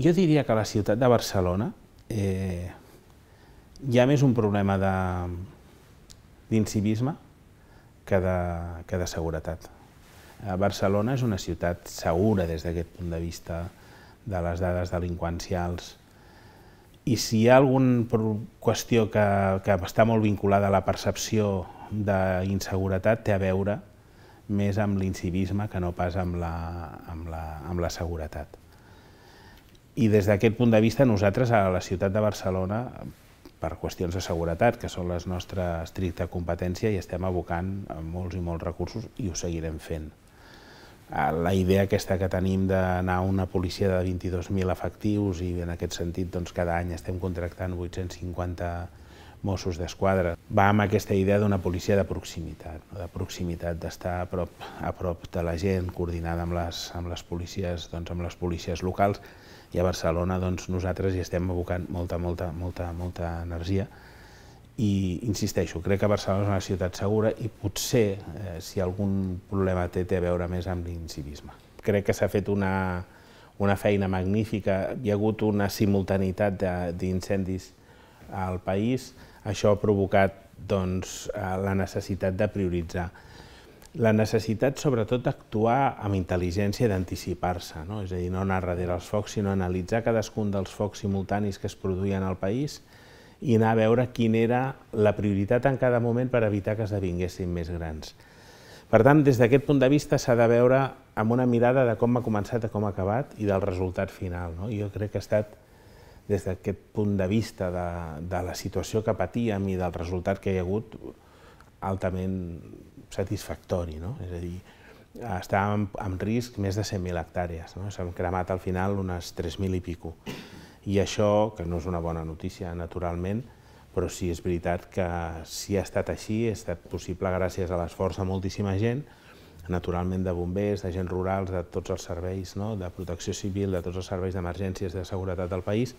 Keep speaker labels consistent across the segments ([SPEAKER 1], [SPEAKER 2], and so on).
[SPEAKER 1] jo diria que a la ciutat de Barcelona eh, hi ha més un problema d'incivisme que, de, que de seguretat. Eh, Barcelona és una ciutat segura des d'aquest punt de vista de les dades delinqüencials. I si hi ha alguna qüestió que, que està molt vinculada a la percepció d'inseguretat, té a veure més amb l'incivisme que no pas amb la, amb la, amb la seguretat. I des d'aquest punt de vista nosaltres a la ciutat de Barcelona, per qüestions de seguretat, que són la nostra estricta competència, hi estem abocant molts i molts recursos i ho seguirem fent. Ah, la idea aquesta que tenim d'anar a una policia de 22.000 efectius i en aquest sentit doncs, cada any estem contractant 850 Mossos d'Esquadra. Va amb aquesta idea d'una policia de proximitat, no? de proximitat, d'estar a prop, a prop de la gent, coordinada amb les, amb les policies, doncs, amb les policies locals, i a Barcelona doncs, nosaltres hi estem abocant molta, molta, molta, molta energia i insisteixo, crec que Barcelona és una ciutat segura i potser eh, si algun problema té té a veure més amb l'incivisme. Crec que s'ha fet una, una feina magnífica, hi ha hagut una simultaneïtat d'incendis al país, això ha provocat doncs, eh, la necessitat de prioritzar la necessitat, sobretot, d'actuar amb intel·ligència i d'anticipar-se, no? és a dir, no anar darrere els focs, sinó analitzar cadascun dels focs simultanis que es produïen al país i anar a veure quina era la prioritat en cada moment per evitar que esdevinguessin més grans. Per tant, des d'aquest punt de vista s'ha de veure amb una mirada de com ha començat a com ha acabat i del resultat final. No? Jo crec que ha estat, des d'aquest punt de vista de, de la situació que patíem i del resultat que hi ha hagut, altament satisfactori, no? és a dir, estàvem en risc més de 100.000 hectàrees, no? s'han cremat al final unes 3.000 i pico. I això, que no és una bona notícia, naturalment, però sí és veritat que si ha estat així, ha estat possible gràcies a l'esforç de moltíssima gent, naturalment de bombers, d'agents rurals, de tots els serveis, no? de protecció civil, de tots els serveis d'emergències, de seguretat del país,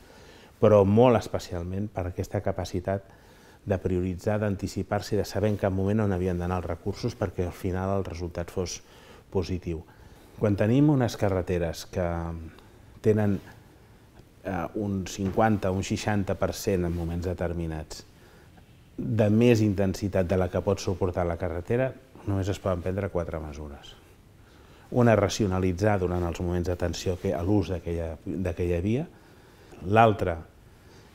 [SPEAKER 1] però molt especialment per aquesta capacitat de prioritzar, d'anticipar-se, de saber en cap moment on havien d'anar els recursos perquè al final el resultat fos positiu. Quan tenim unes carreteres que tenen eh, un 50, un 60% en moments determinats de més intensitat de la que pot suportar la carretera, només es poden prendre quatre mesures. Una, racionalitzar durant els moments d'atenció a l'ús d'aquella via. L'altra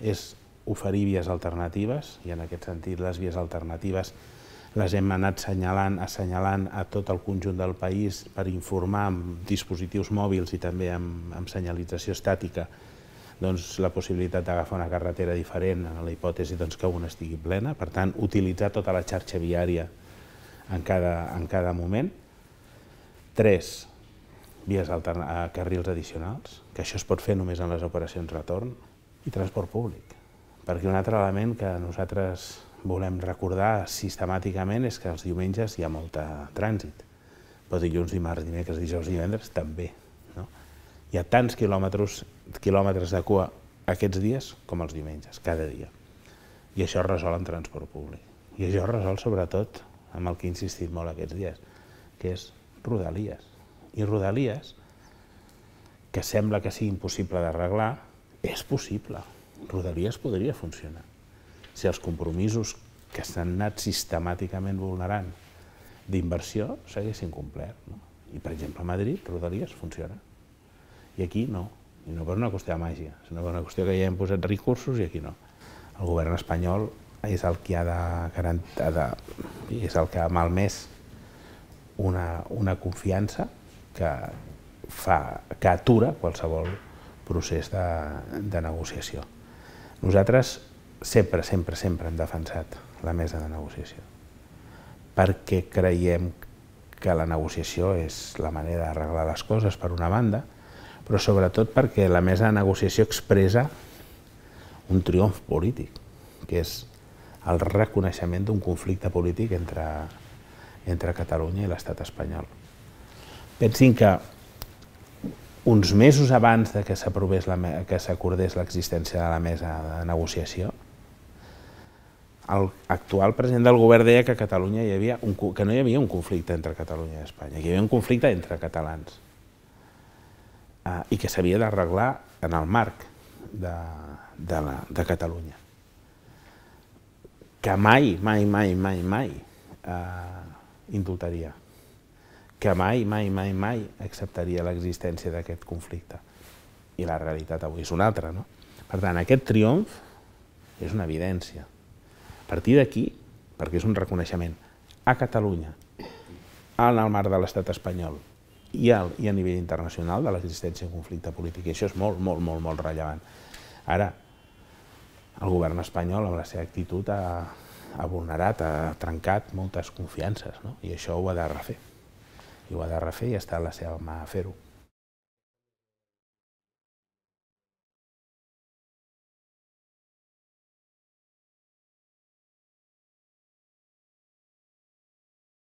[SPEAKER 1] és oferir vies alternatives i en aquest sentit les vies alternatives les hem anat assenyalant, assenyalant a tot el conjunt del país per informar amb dispositius mòbils i també amb, amb senyalització estàtica doncs, la possibilitat d'agafar una carretera diferent en la hipòtesi doncs, que una estigui plena. Per tant, utilitzar tota la xarxa viària en cada, en cada moment. Tres, vies eh, carrils addicionals, que això es pot fer només en les operacions retorn, i transport públic. Perquè un altre element que nosaltres volem recordar sistemàticament és que els diumenges hi ha molt trànsit, però dilluns, dimarts, dimecres, dijous i divendres també. No? Hi ha tants quilòmetres, quilòmetres de cua aquests dies com els diumenges, cada dia. I això es resol en transport públic. I això es resol sobretot amb el que he insistit molt aquests dies, que és Rodalies. I Rodalies, que sembla que sigui impossible d'arreglar, és possible. Rodalies podria funcionar. Si els compromisos que s'han anat sistemàticament vulnerant d'inversió s'haguessin complert. No? I, per exemple, a Madrid, Rodalies funciona. I aquí no. I no per una qüestió de màgia, sinó per una qüestió que ja hem posat recursos i aquí no. El govern espanyol és el que ha de garantir, de, és el que ha malmès una, una confiança que, fa, que atura qualsevol procés de, de negociació. Nosaltres sempre, sempre, sempre hem defensat la mesa de negociació, perquè creiem que la negociació és la manera d'arreglar les coses, per una banda, però sobretot perquè la mesa de negociació expressa un triomf polític, que és el reconeixement d'un conflicte polític entre, entre Catalunya i l'estat espanyol. Pensin que uns mesos abans de que s'aprovés que s'acordés l'existència de la mesa de negociació, l'actual president del govern deia que a Catalunya hi havia un, que no hi havia un conflicte entre Catalunya i Espanya, que hi havia un conflicte entre catalans eh, i que s'havia d'arreglar en el marc de, de, la, de Catalunya. Que mai, mai, mai, mai, mai eh, indultaria que mai, mai, mai, mai acceptaria l'existència d'aquest conflicte. I la realitat avui és una altra, no? Per tant, aquest triomf és una evidència. A partir d'aquí, perquè és un reconeixement, a Catalunya, en el marc de l'estat espanyol i, al, i a nivell internacional de l'existència d'un conflicte polític. I això és molt, molt, molt, molt rellevant. Ara, el govern espanyol, amb la seva actitud, ha, ha vulnerat, ha trencat moltes confiances, no? i això ho ha de refer i ho ha de refer i està a la seva mà fer-ho.